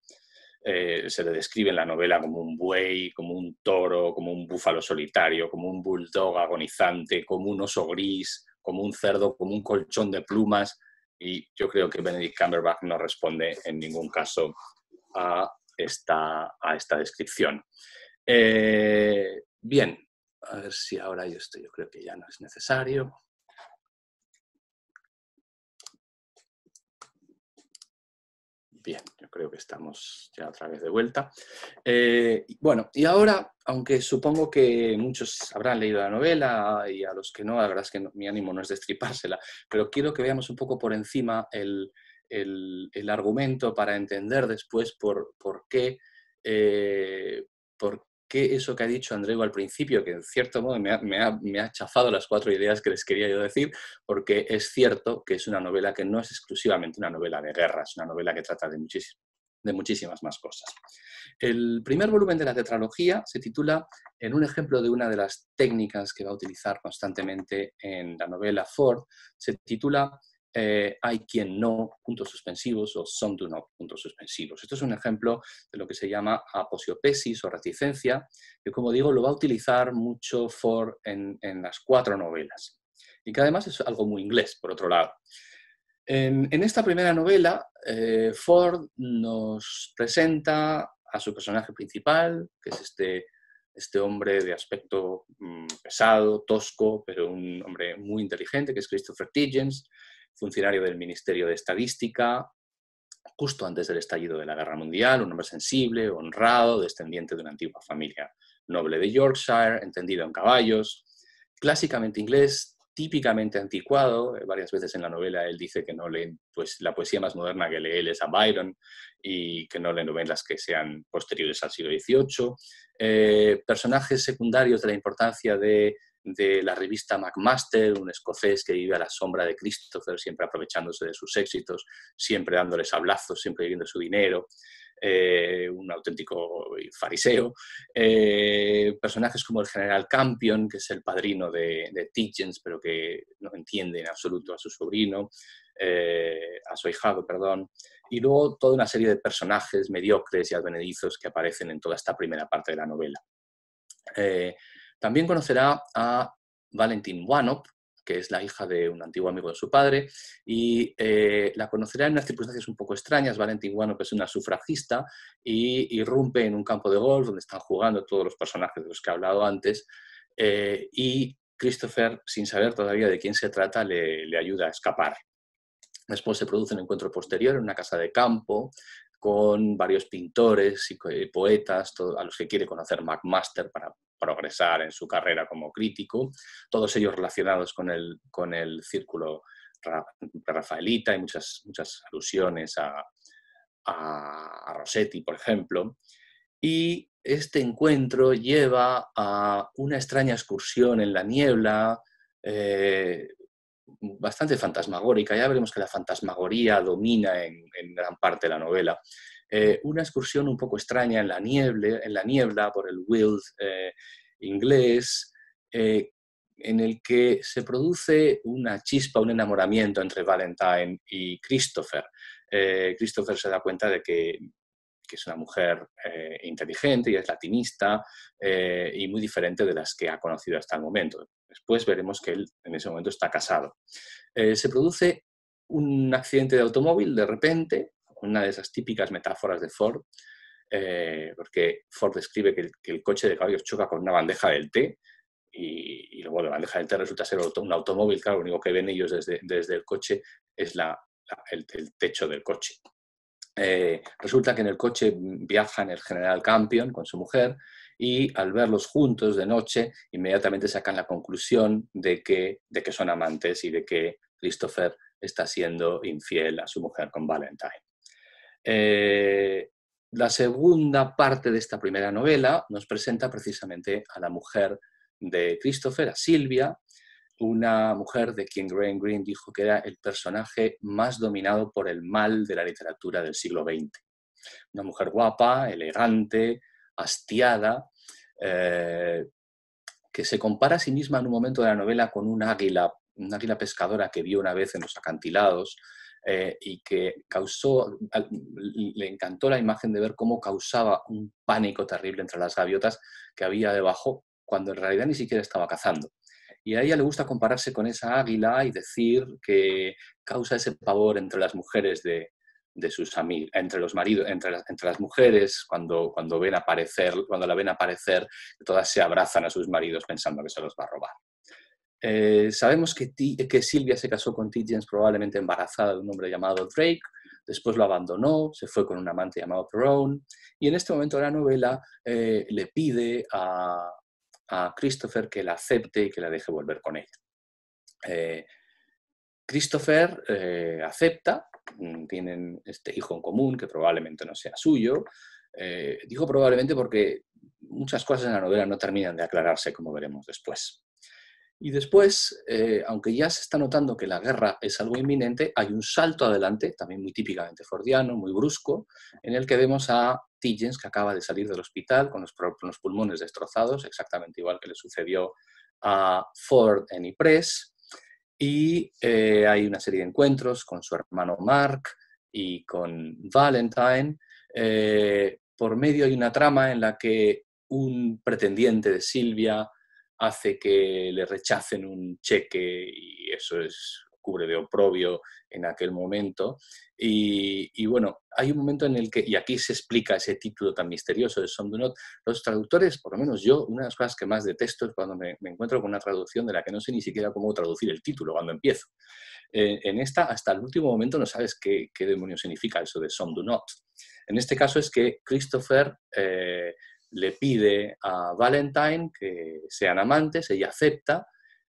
Eh, se le describe en la novela como un buey, como un toro, como un búfalo solitario, como un bulldog agonizante, como un oso gris, como un cerdo, como un colchón de plumas. Y yo creo que Benedict Cumberbatch no responde en ningún caso a esta, descripción. Eh, bien, a ver si ahora yo estoy, yo creo que ya no es necesario. Bien, yo creo que estamos ya otra vez de vuelta. Eh, bueno, y ahora, aunque supongo que muchos habrán leído la novela y a los que no, la verdad es que mi ánimo no es destripársela, pero quiero que veamos un poco por encima el, argumento para entender después por, por qué, eh, por que eso que ha dicho Andreu al principio, que en cierto modo me ha, chafado las cuatro ideas que les quería yo decir, porque es cierto que es una novela que no es exclusivamente una novela de guerra, es una novela que trata de muchísimas más cosas. El primer volumen de la tetralogía se titula en un ejemplo de una de las técnicas que va a utilizar constantemente en la novela Ford, se titula eh, hay quien no, puntos suspensivos, o son do not, puntos suspensivos. Esto es un ejemplo de lo que se llama aposiopesis o reticencia, que como digo lo va a utilizar mucho Ford en, las cuatro novelas, y que además es algo muy inglés, por otro lado. En, esta primera novela, eh, Ford nos presenta a su personaje principal, que es este este hombre de aspecto mm, pesado, tosco, pero un hombre muy inteligente, que es Christopher Tiggins, funcionario del Ministerio de Estadística, justo antes del estallido de la Guerra Mundial, un hombre sensible, honrado, descendiente de una antigua familia noble de Yorkshire, entendido en caballos, clásicamente inglés, típicamente anticuado. Eh, varias veces en la novela él dice que no lee pues la poesía más moderna que lee él es a Byron y que no lee novelas que sean posteriores al siglo XVIII. Eh, personajes secundarios de la importancia de de la revista McMaster, un escocés que vive a la sombra de Christopher, siempre aprovechándose de sus éxitos, siempre dándoles sablazos, siempre viviendo su dinero, eh, un auténtico fariseo. Eh, personajes como el general Campion, que es el padrino de, de pero que no entiende en absoluto a su sobrino, eh, a su hijado, perdón. Y luego toda una serie de personajes mediocres y advenedizos que aparecen en toda esta primera parte de la novela. También conocerá a Valentin Wanop, que es la hija de un antiguo amigo de su padre, y eh, la conocerá en unas circunstancias un poco extrañas. Valentin Wanop es una sufragista y irrumpe en un campo de golf donde están jugando todos los personajes de los que he hablado antes, eh, y Christopher, sin saber todavía de quién se trata, le, le ayuda a escapar. Después se produce un encuentro posterior en una casa de campo con varios pintores y poetas, a los que quiere conocer McMaster para progresar en su carrera como crítico, todos ellos relacionados con el, con el círculo rafaelita y muchas, muchas alusiones a, Rossetti, por ejemplo. Y este encuentro lleva a una extraña excursión en la niebla, eh, bastante fantasmagórica. Ya veremos que la fantasmagoría domina en, en gran parte la novela. Eh, una excursión un poco extraña en la, niebla, en la niebla por el wild eh, inglés, eh, en el que se produce una chispa, un enamoramiento entre Valentine y Christopher. Christopher se da cuenta de que es una mujer inteligente y es latinista y muy diferente de las que ha conocido hasta el momento. Después veremos que él en ese momento está casado. se produce un accidente de automóvil de repente una de esas típicas metáforas de Ford, eh, porque Ford describe que el, coche de caballos choca con una bandeja del té y, luego la bandeja del té resulta ser un automóvil, claro, lo único que ven ellos desde, el coche es el, techo del coche. Eh, resulta que en el coche viajan el general Campion con su mujer y al verlos juntos de noche, inmediatamente sacan la conclusión de que, de que son amantes y de que Christopher está siendo infiel a su mujer con Valentine. Eh, la segunda parte de esta primera novela nos presenta precisamente a la mujer de Christopher, a Silvia, una mujer de quien Graham Greene dijo que era el personaje más dominado por el mal de la literatura del siglo XX. Una mujer guapa, elegante, hastiada, eh, que se compara a sí misma en un momento de la novela con un águila, un águila pescadora que vio una vez en los acantilados eh, y que causó, le encantó la imagen de ver cómo causaba un pánico terrible entre las gaviotas que había debajo cuando en realidad ni siquiera estaba cazando. Y a ella le gusta compararse con esa águila y decir que causa ese pavor entre las mujeres de, sus entre los maridos, entre, entre las mujeres, cuando, cuando, ven aparecer, cuando la ven aparecer, todas se abrazan a sus maridos pensando que se los va a robar. Eh, sabemos que, Silvia se casó con Tiggins probablemente embarazada de un hombre llamado Drake, después lo abandonó, se fue con un amante llamado Brown. y en este momento la novela eh, le pide a, Christopher que la acepte y que la deje volver con él eh, Christopher acepta, mm, tienen este hijo en común que probablemente no sea suyo, dijo probablemente porque muchas cosas en la novela no terminan de aclararse, como veremos después. Y después, eh, aunque ya se está notando que la guerra es algo inminente, hay un salto adelante, también muy típicamente fordiano, muy brusco, en el que vemos a Tigens, que acaba de salir del hospital con los, pulmones destrozados, exactamente igual que le sucedió a Ford en Ypres. Y eh, hay una serie de encuentros con su hermano Mark y con Valentine. Eh, por medio hay una trama en la que un pretendiente de Silvia hace que le rechacen un cheque y eso es cubre de oprobio en aquel momento. Y, bueno, hay un momento en el que, y aquí se explica ese título tan misterioso de Do Not, los traductores, por lo menos yo, una de las cosas que más detesto es cuando me, encuentro con una traducción de la que no sé ni siquiera cómo traducir el título cuando empiezo. Eh, en esta, hasta el último momento no sabes qué, demonios significa eso de Son Do Not. En este caso es que Christopher... Eh, le pide a Valentine que sean amantes, ella acepta,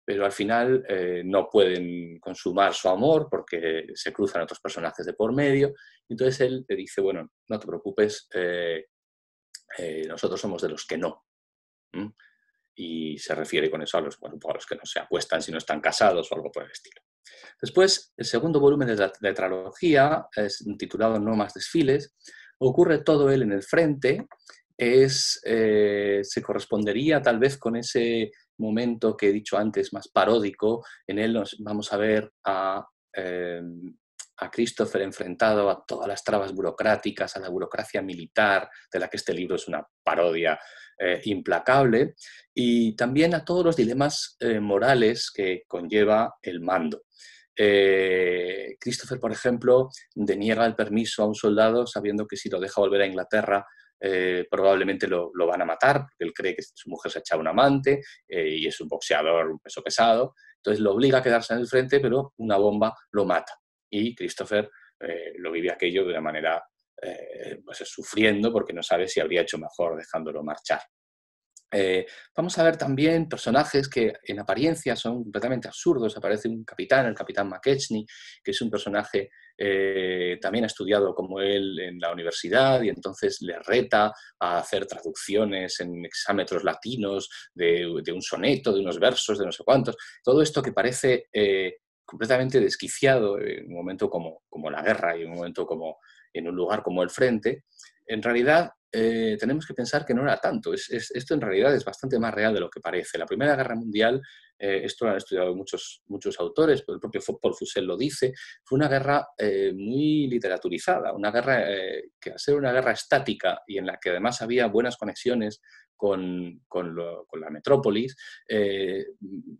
pero al final eh, no pueden consumar su amor porque se cruzan otros personajes de por medio. Entonces él le dice, bueno, no te preocupes, eh, eh, nosotros somos de los que no. Y se refiere con eso a los, los que no se acuestan si no están casados o algo por el estilo. Después, el segundo volumen de la tetralogía, es titulado No más desfiles, ocurre todo él en el frente es, eh, se correspondería tal vez con ese momento que he dicho antes, más paródico. En él nos vamos a ver a, em, Christopher enfrentado a todas las trabas burocráticas, a la burocracia militar, de la que este libro es una parodia eh, implacable, y también a todos los dilemas eh, morales que conlleva el mando. Christopher, por ejemplo, deniega el permiso a un soldado sabiendo que si lo deja volver a Inglaterra eh, probablemente lo, van a matar, porque él cree que su mujer se ha echado un amante eh, y es un boxeador, un peso pesado. Entonces lo obliga a quedarse en el frente, pero una bomba lo mata. Y Christopher eh, lo vive aquello de una manera pues, sufriendo porque no sabe si habría hecho mejor dejándolo marchar. Eh, vamos a ver también personajes que en apariencia son completamente absurdos. Aparece un capitán, el capitán McKechnie, que es un personaje eh, también ha estudiado como él en la universidad y entonces le reta a hacer traducciones en exámetros latinos de, un soneto, de unos versos, de no sé cuántos. Todo esto que parece eh, completamente desquiciado en un momento como, como la guerra y en un momento como en un lugar como el frente, en realidad eh, tenemos que pensar que no era tanto. Es, esto en realidad es bastante más real de lo que parece. La Primera Guerra Mundial, eh, esto lo han estudiado muchos, muchos autores, el propio Paul Fussell lo dice, fue una guerra eh, muy literaturizada, una guerra que al ser una guerra estática y en la que además había buenas conexiones con, con, la metrópolis,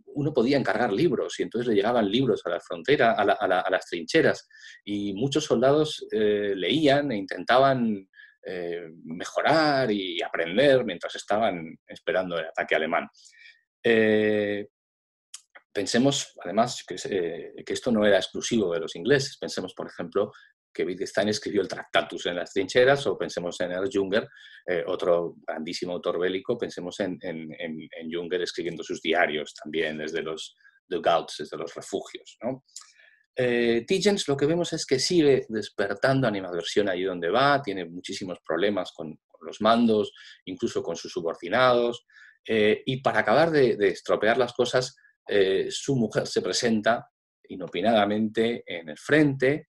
uno podía encargar libros y entonces le llegaban libros a la frontera, a, a las trincheras y muchos soldados leían e intentaban eh, mejorar y aprender mientras estaban esperando el ataque alemán. Eh, pensemos, además, que, eh, que, esto no era exclusivo de los ingleses. Pensemos, por ejemplo, que Wittgenstein escribió el Tractatus en las trincheras, o pensemos en Ernst Junger, otro grandísimo autor bélico, pensemos en, en, Junger escribiendo sus diarios también desde los dugouts, desde los refugios. ¿no? eh, lo que vemos es que sigue despertando animadversión ahí donde va, tiene muchísimos problemas con, los mandos, incluso con sus subordinados, eh, y para acabar de, estropear las cosas, eh, su mujer se presenta inopinadamente en el frente,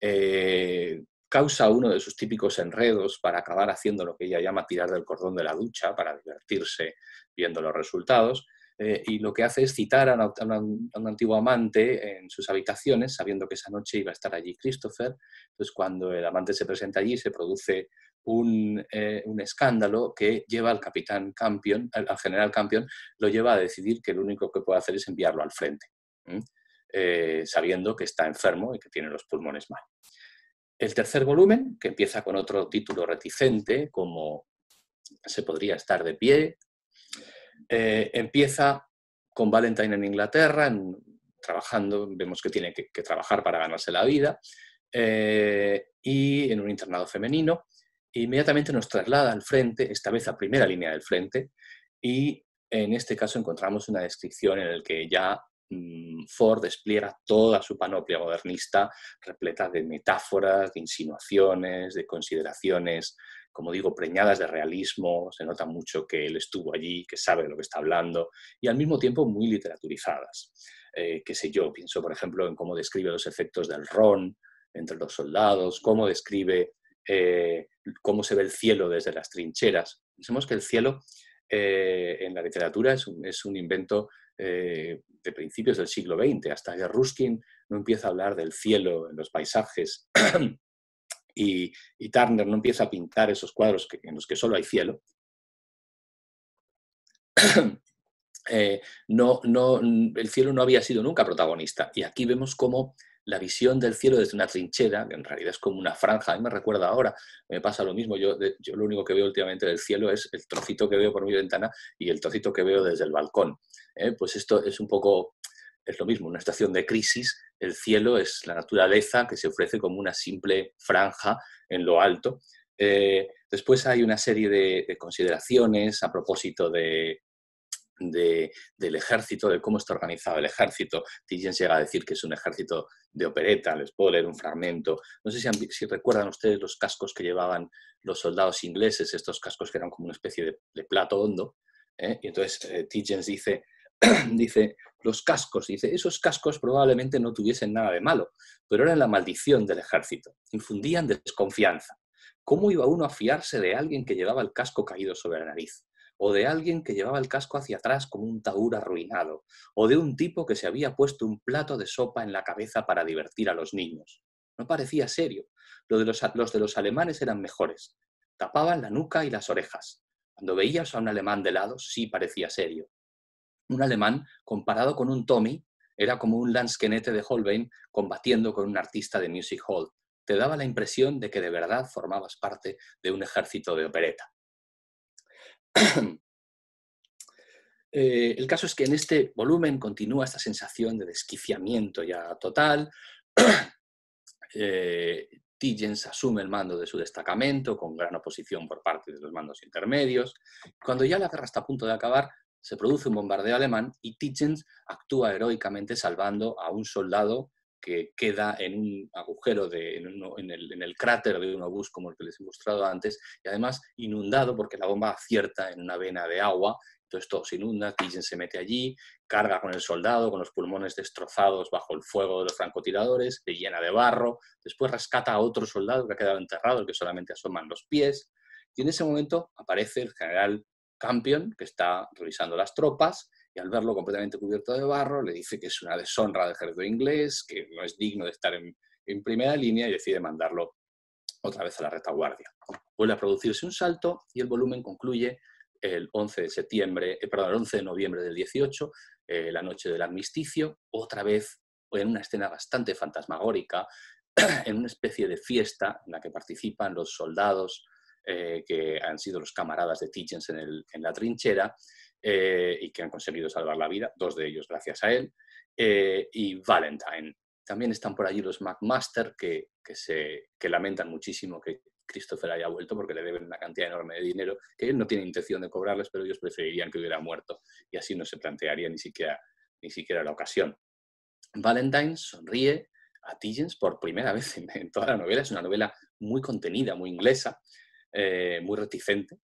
eh, causa uno de sus típicos enredos para acabar haciendo lo que ella llama tirar del cordón de la ducha, para divertirse viendo los resultados, eh, y lo que hace es citar a, un antiguo amante en sus habitaciones, sabiendo que esa noche iba a estar allí Christopher. Entonces, cuando el amante se presenta allí, se produce un, eh, escándalo que lleva al capitán Campion, al, general Campion, lo lleva a decidir que lo único que puede hacer es enviarlo al frente, eh, sabiendo que está enfermo y que tiene los pulmones mal. El tercer volumen, que empieza con otro título reticente, como se podría estar de pie eh, empieza con Valentine en Inglaterra, trabajando, vemos que tiene que, trabajar para ganarse la vida, eh, y en un internado femenino. E inmediatamente nos traslada al frente, esta vez a primera línea del frente, y en este caso encontramos una descripción en la que ya mm, Ford despliega toda su panoplia modernista, repleta de metáforas, de insinuaciones, de consideraciones como digo, preñadas de realismo, se nota mucho que él estuvo allí, que sabe de lo que está hablando, y al mismo tiempo muy literaturizadas. Eh, qué sé yo, pienso por ejemplo en cómo describe los efectos del ron entre los soldados, cómo describe eh, cómo se ve el cielo desde las trincheras. Pensemos que el cielo eh, en la literatura es un, invento eh, de principios del siglo XX, hasta que Ruskin no empieza a hablar del cielo en los paisajes y, Turner no empieza a pintar esos cuadros en los que solo hay cielo, eh, no, no, el cielo no había sido nunca protagonista. Y aquí vemos cómo la visión del cielo desde una trinchera, que en realidad es como una franja, a mí me recuerda ahora, me pasa lo mismo, yo, lo único que veo últimamente del cielo es el trocito que veo por mi ventana y el trocito que veo desde el balcón. ¿eh? pues esto es un poco es lo mismo, una estación de crisis, el cielo es la naturaleza que se ofrece como una simple franja en lo alto. Eh, después hay una serie de, consideraciones a propósito del ejército, de cómo está organizado el ejército. Tijen llega a decir que es un ejército de opereta, les puedo leer un fragmento. No sé si, recuerdan ustedes los cascos que llevaban los soldados ingleses, estos cascos que eran como una especie de, plato hondo. ¿eh? Y entonces eh, dice, dice, los cascos, dice, esos cascos probablemente no tuviesen nada de malo, pero eran la maldición del ejército, infundían desconfianza. ¿Cómo iba uno a fiarse de alguien que llevaba el casco caído sobre la nariz? o de alguien que llevaba el casco hacia atrás como un taur arruinado, o de un tipo que se había puesto un plato de sopa en la cabeza para divertir a los niños. No parecía serio. los de los alemanes eran mejores. Tapaban la nuca y las orejas. Cuando veías a un alemán de lado, sí parecía serio un alemán comparado con un Tommy era como un lansquenete de Holbein combatiendo con un artista de Music Hall. Te daba la impresión de que de verdad formabas parte de un ejército de opereta. Eh, el caso es que en este volumen continúa esta sensación de desquiciamiento ya total. eh, Tigens asume el mando de su destacamento con gran oposición por parte de los mandos intermedios. Cuando ya la guerra está a punto de acabar, se produce un bombardeo alemán y Tietjens actúa heroicamente salvando a un soldado que queda en un agujero, de, en, el, cráter de un obús como el que les he mostrado antes, y además inundado porque la bomba acierta en una vena de agua, entonces todo se inunda, Tijen se mete allí, carga con el soldado, con los pulmones destrozados bajo el fuego de los francotiradores, le llena de barro, después rescata a otro soldado que ha quedado enterrado, que solamente asoman los pies, y en ese momento aparece el general Campion, que está revisando las tropas, y al verlo completamente cubierto de barro, le dice que es una deshonra del ejército inglés, que no es digno de estar en, primera línea y decide mandarlo otra vez a la retaguardia. Vuelve a producirse un salto y el volumen concluye el 11 de, septiembre, eh, perdón, el 11 de noviembre del 18, eh, la noche del armisticio, otra vez en una escena bastante fantasmagórica, en una especie de fiesta en la que participan los soldados eh, que han sido los camaradas de Tichens en, la trinchera eh, y que han conseguido salvar la vida, dos de ellos gracias a él, eh, y Valentine. También están por allí los McMaster que, lamentan muchísimo que Christopher haya vuelto porque le deben una cantidad enorme de dinero que él no tiene intención de cobrarles, pero ellos preferirían que hubiera muerto y así no se plantearía ni siquiera, ni siquiera la ocasión. Valentine sonríe a Tiggins por primera vez en, toda la novela. Es una novela muy contenida, muy inglesa, eh, muy reticente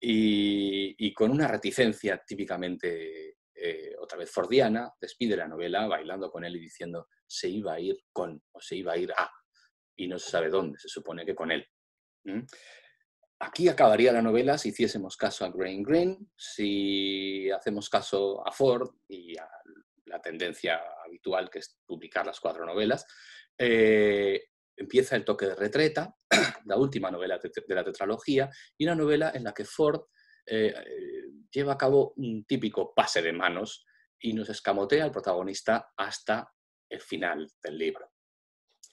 y, con una reticencia típicamente eh, otra vez fordiana, despide la novela bailando con él y diciendo se iba a ir con o se iba a ir a y no se sabe dónde, se supone que con él. Aquí acabaría la novela si hiciésemos caso a Green Green, si hacemos caso a Ford y a la tendencia habitual que es publicar las cuatro novelas, eh, Empieza El toque de retreta, la última novela de la tetralogía, y una novela en la que Ford eh, eh, lleva a cabo un típico pase de manos y nos escamotea al protagonista hasta el final del libro.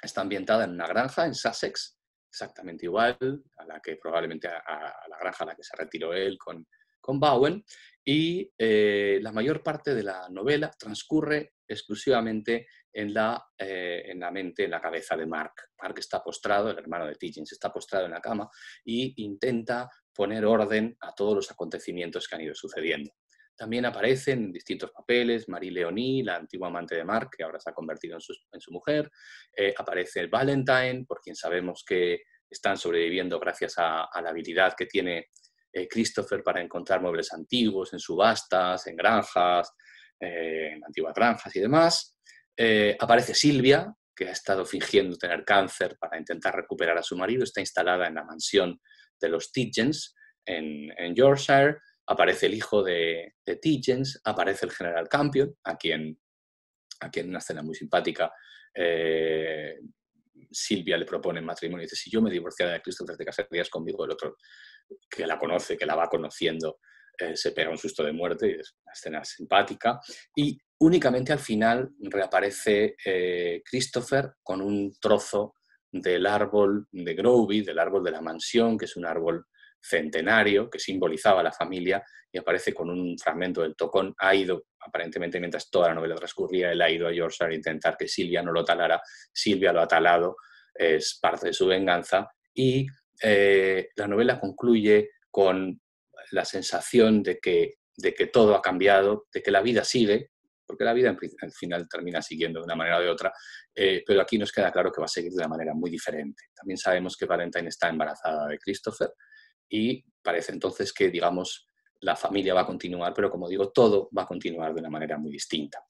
Está ambientada en una granja en Sussex, exactamente igual a la que probablemente a, la granja a la que se retiró él con, con Bowen, y eh, la mayor parte de la novela transcurre exclusivamente en la, eh, en la mente, en la cabeza de Mark. Mark está postrado, el hermano de Tijins está postrado en la cama y intenta poner orden a todos los acontecimientos que han ido sucediendo. También aparecen en distintos papeles Marie Leonie, la antigua amante de Mark, que ahora se ha convertido en su, mujer. Aparece eh, aparece Valentine, por quien sabemos que están sobreviviendo gracias a la habilidad que tiene eh, Christopher para encontrar muebles antiguos en subastas, en granjas, eh, en antiguas granjas y demás. Eh, aparece Silvia, que ha estado fingiendo tener cáncer para intentar recuperar a su marido. Está instalada en la mansión de los Tidgens en, Yorkshire. Aparece el hijo de, de Tidgens, aparece el general Campion, a quien, a una escena muy simpática Silvia le propone matrimonio y dice, si yo me divorciara de Christopher, te casarías conmigo, el otro que la conoce, que la va conociendo, eh, se pega un susto de muerte y es una escena simpática. Y únicamente al final reaparece eh, Christopher con un trozo del árbol de Groby, del árbol de la mansión, que es un árbol centenario que simbolizaba la familia y aparece con un fragmento del tocón. Ha ido, aparentemente mientras toda la novela transcurría, él ha ido a Yorkshire a intentar que Silvia no lo talara. Silvia lo ha talado, es parte de su venganza y eh, la novela concluye con la sensación de que, de que todo ha cambiado, de que la vida sigue, porque la vida al final termina siguiendo de una manera o de otra, eh, pero aquí nos queda claro que va a seguir de una manera muy diferente. También sabemos que Valentine está embarazada de Christopher, y parece entonces que, digamos, la familia va a continuar, pero como digo, todo va a continuar de una manera muy distinta.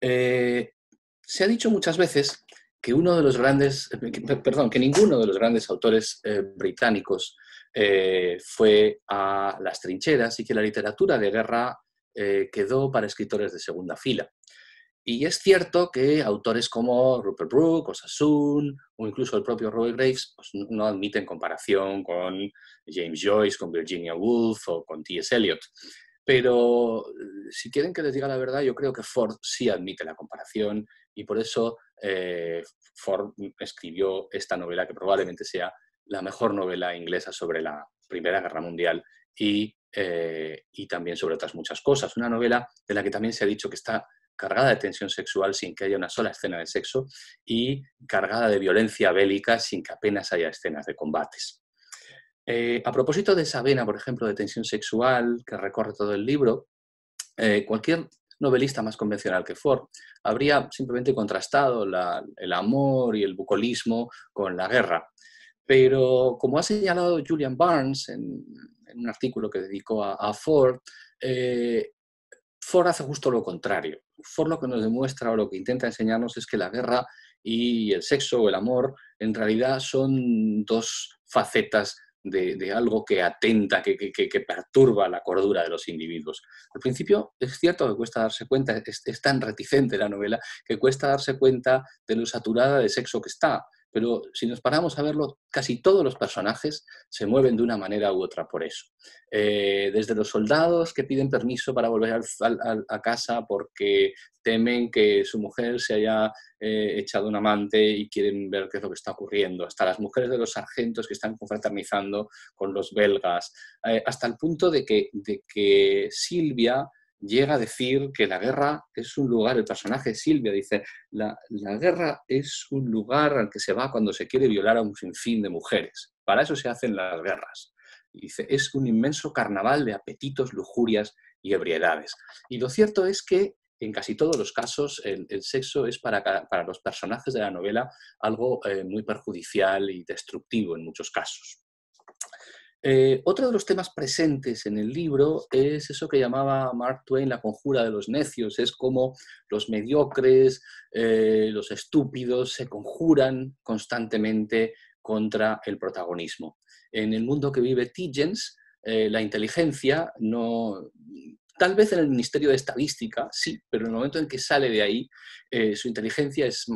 Eh, se ha dicho muchas veces que uno de los grandes, eh, perdón, que ninguno de los grandes autores eh, británicos fue a las trincheras y que la literatura de guerra quedó para escritores de segunda fila. Y es cierto que autores como Rupert Brooke o Sassoon o incluso el propio Robert Graves pues, no admiten comparación con James Joyce, con Virginia Woolf o con T.S. Eliot. Pero eh, si quieren que les diga la verdad, yo creo que Ford sí admite la comparación y por eso eh, Ford escribió esta novela que probablemente sea la mejor novela inglesa sobre la Primera Guerra Mundial y, eh, y también sobre otras muchas cosas. Una novela de la que también se ha dicho que está cargada de tensión sexual sin que haya una sola escena de sexo y cargada de violencia bélica sin que apenas haya escenas de combates. Eh, a propósito de esa vena, por ejemplo, de tensión sexual que recorre todo el libro, eh, cualquier novelista más convencional que Ford habría simplemente contrastado el amor y el bucolismo con la guerra. Pero como ha señalado Julian Barnes en, un artículo que dedicó a, Ford, eh, Ford hace justo lo contrario. Ford lo que nos demuestra o lo que intenta enseñarnos es que la guerra y el sexo o el amor en realidad son dos facetas de, algo que atenta, que, perturba la cordura de los individuos. Al principio es cierto que cuesta darse cuenta, es tan reticente la novela, que cuesta darse cuenta de lo saturada de sexo que está pero si nos paramos a verlo, casi todos los personajes se mueven de una manera u otra por eso. Eh, desde los soldados que piden permiso para volver a casa porque temen que su mujer se haya eh, echado un amante y quieren ver qué es lo que está ocurriendo, hasta las mujeres de los sargentos que están confraternizando con los belgas, eh, hasta el punto de que, de que Silvia llega a decir que la guerra es un lugar, el personaje Silvia dice, la, guerra es un lugar al que se va cuando se quiere violar a un sinfín de mujeres. Para eso se hacen las guerras. dice, es un inmenso carnaval de apetitos, lujurias y ebriedades. Y lo cierto es que en casi todos los casos el, sexo es para, los personajes de la novela algo eh, muy perjudicial y destructivo en muchos casos. Eh, otro de los temas presentes en el libro es eso que llamaba Mark Twain la conjura de los necios, es como los mediocres, eh, los estúpidos se conjuran constantemente contra el protagonismo. En el mundo que vive Tigens, eh, la inteligencia no... Tal vez en el Ministerio de Estadística, sí, pero en el momento en que sale de ahí, su inteligencia es,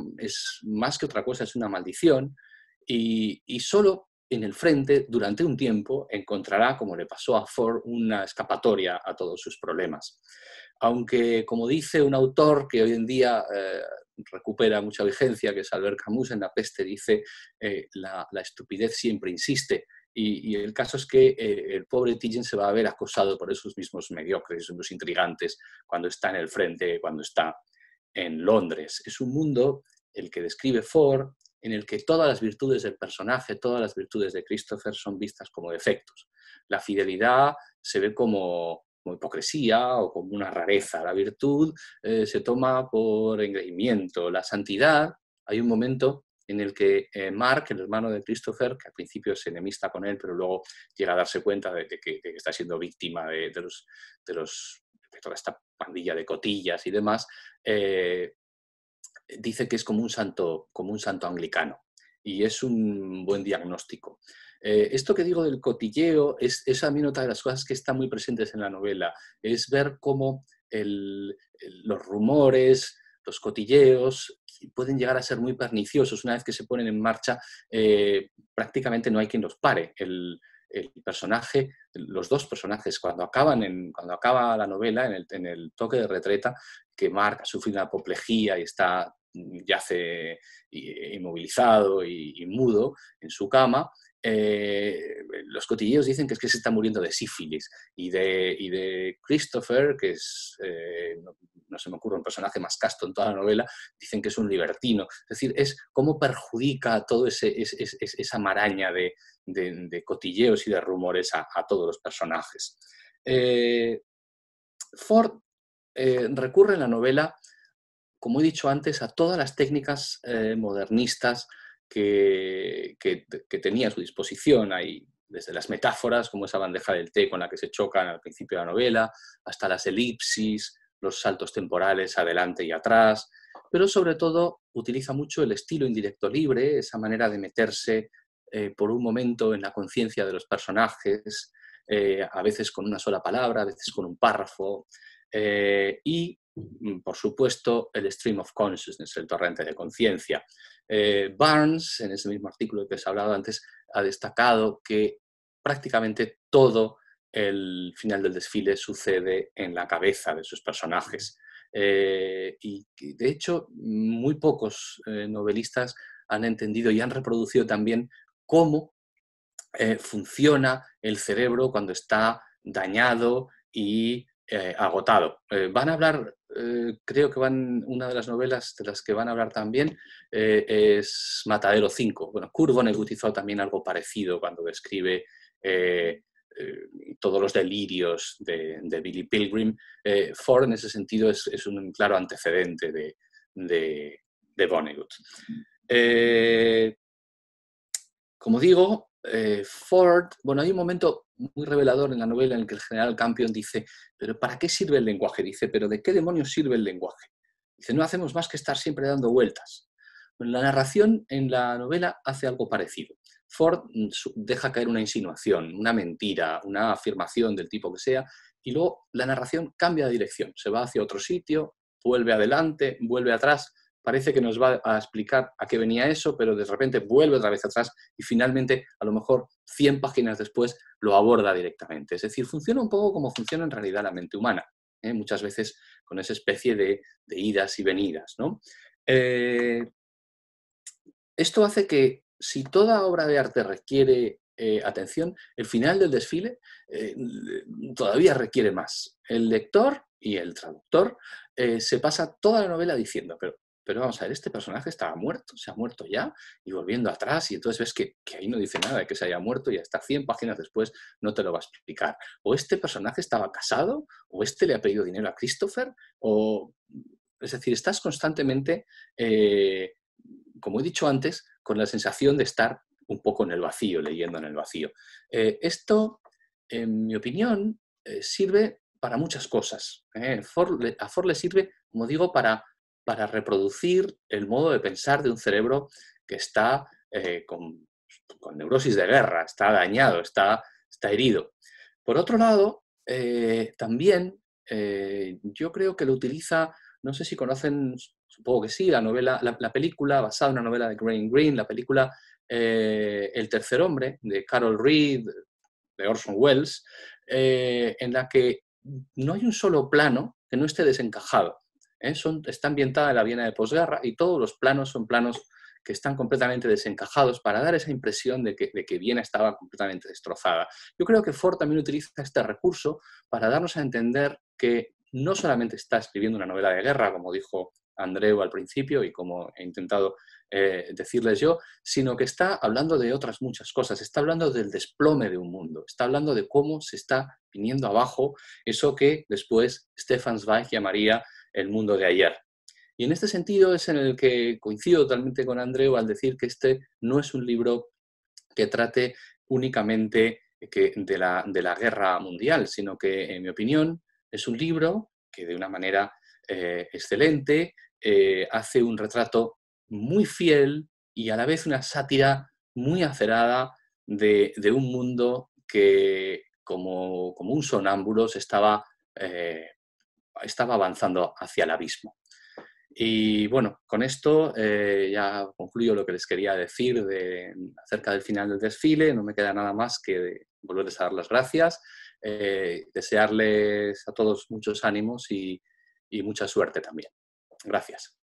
más que otra cosa, es una maldición, y, solo en el frente durante un tiempo encontrará, como le pasó a Ford, una escapatoria a todos sus problemas. Aunque, como dice un autor que hoy en día eh, recupera mucha vigencia, que es Albert Camus, en La peste dice, eh, la, estupidez siempre insiste. Y, el caso es que eh, el pobre Tijen se va a ver acosado por esos mismos mediocres, esos intrigantes, cuando está en el frente, cuando está en Londres. Es un mundo, el que describe Ford, en el que todas las virtudes del personaje, todas las virtudes de Christopher son vistas como defectos. La fidelidad se ve como, hipocresía o como una rareza. La virtud eh, se toma por engreimiento. La santidad, hay un momento en el que eh, Mark, el hermano de Christopher, que al principio es enemista con él, pero luego llega a darse cuenta de, que, está siendo víctima de, los, toda esta pandilla de cotillas y demás, eh, dice que es como un santo, como un santo anglicano, y es un buen diagnóstico. Eh, esto que digo del cotilleo es, es, a mí nota de las cosas que están muy presentes en la novela, es ver cómo los rumores, los cotilleos pueden llegar a ser muy perniciosos. Una vez que se ponen en marcha, eh, prácticamente no hay quien los pare. El, personaje, los dos personajes, cuando, acaban en, cuando acaba la novela, en el, toque de retreta, que marca sufre una apoplejía y está yace inmovilizado y, mudo en su cama, eh, los cotilleos dicen que es que se está muriendo de sífilis. Y de, de Christopher, que es, eh, no, se me ocurre un personaje más casto en toda la novela, dicen que es un libertino. Es decir, es cómo perjudica toda esa maraña de, cotilleos y de rumores a, todos los personajes. Eh, Ford recurre en la novela como he dicho antes, a todas las técnicas eh, modernistas que, tenía a su disposición. Hay desde las metáforas, como esa bandeja del té con la que se chocan al principio de la novela, hasta las elipsis, los saltos temporales adelante y atrás, pero sobre todo utiliza mucho el estilo indirecto libre, esa manera de meterse eh, por un momento en la conciencia de los personajes, eh, a veces con una sola palabra, a veces con un párrafo, y Mm, por supuesto, el stream of consciousness, el torrente de conciencia. Eh, Barnes, en ese mismo artículo que os he hablado antes, ha destacado que prácticamente todo el final del desfile sucede en la cabeza de sus personajes. Eh, y de hecho, muy pocos eh, novelistas han entendido y han reproducido también cómo funciona el cerebro cuando está dañado y eh, agotado. Eh, van a hablar, eh, creo que van, una de las novelas de las que van a hablar también es Matadero 5. Bueno, Vonnegut utilizó también algo parecido cuando describe todos los delirios de, Billy Pilgrim. Ford, en ese sentido, es, un claro antecedente de, de, de Vonnegut. como digo, Ford, bueno, hay un momento muy revelador en la novela en que el general Campion dice, pero ¿para qué sirve el lenguaje? Dice, pero ¿de qué demonios sirve el lenguaje? Dice, no hacemos más que estar siempre dando vueltas. La narración en la novela hace algo parecido. Ford mm, deja caer una insinuación, una mentira, una afirmación del tipo que sea, y luego la narración cambia de dirección, se va hacia otro sitio, vuelve adelante, vuelve atrás, parece que nos va a explicar a qué venía eso, pero de repente vuelve otra vez atrás y finalmente, a lo mejor 100 páginas después, lo aborda directamente. Es decir, funciona un poco como funciona en realidad la mente humana, ¿eh? muchas veces con esa especie de, idas y venidas. Eh, esto hace que si toda obra de arte requiere eh, atención, el final del desfile todavía requiere más. El lector y el traductor se pasa toda la novela diciendo, pero pero vamos a ver, este personaje estaba muerto, se ha muerto ya, y volviendo atrás, y entonces ves que, ahí no dice nada de que se haya muerto y hasta 100 páginas después no te lo va a explicar. O este personaje estaba casado, o este le ha pedido dinero a Christopher, o... Es decir, estás constantemente, eh, como he dicho antes, con la sensación de estar un poco en el vacío, leyendo en el vacío. Eh, esto, en mi opinión, eh, sirve para muchas cosas. A Ford le sirve, como digo, para para reproducir el modo de pensar de un cerebro que está eh, con, neurosis de guerra, está dañado, está, herido. Por otro lado, eh, también eh, yo creo que lo utiliza, no sé si conocen, supongo que sí, la novela, la película basada en una novela de Graham Green, la película El tercer hombre, de Carol Reed, de Orson Welles, en la que no hay un solo plano que no esté desencajado. ¿eh? está ambientada en la Viena de posguerra y todos los planos son planos que están completamente desencajados para dar esa impresión de que, Viena estaba completamente destrozada. Yo creo que Ford también utiliza este recurso para darnos a entender que no solamente está escribiendo una novela de guerra, como dijo Andreu al principio y como he intentado eh, decirles yo, sino que está hablando de otras muchas cosas, está hablando del desplome de un mundo, está hablando de cómo se está viniendo abajo eso que después Stefan Zweig llamaría el mundo de ayer. Y en este sentido es en el que coincido totalmente con Andreu al decir que este no es un libro que trate únicamente de, la, guerra mundial, sino que, en mi opinión, es un libro que de una manera eh, excelente eh, hace un retrato muy fiel y a la vez una sátira muy acerada de, un mundo que, como, un sonámbulo, se estaba eh, estaba avanzando hacia el abismo. Y bueno, con esto eh, ya concluyo lo que les quería decir de, acerca del final del desfile. No me queda nada más que volverles a dar las gracias, eh, desearles a todos muchos ánimos y mucha suerte también. Gracias.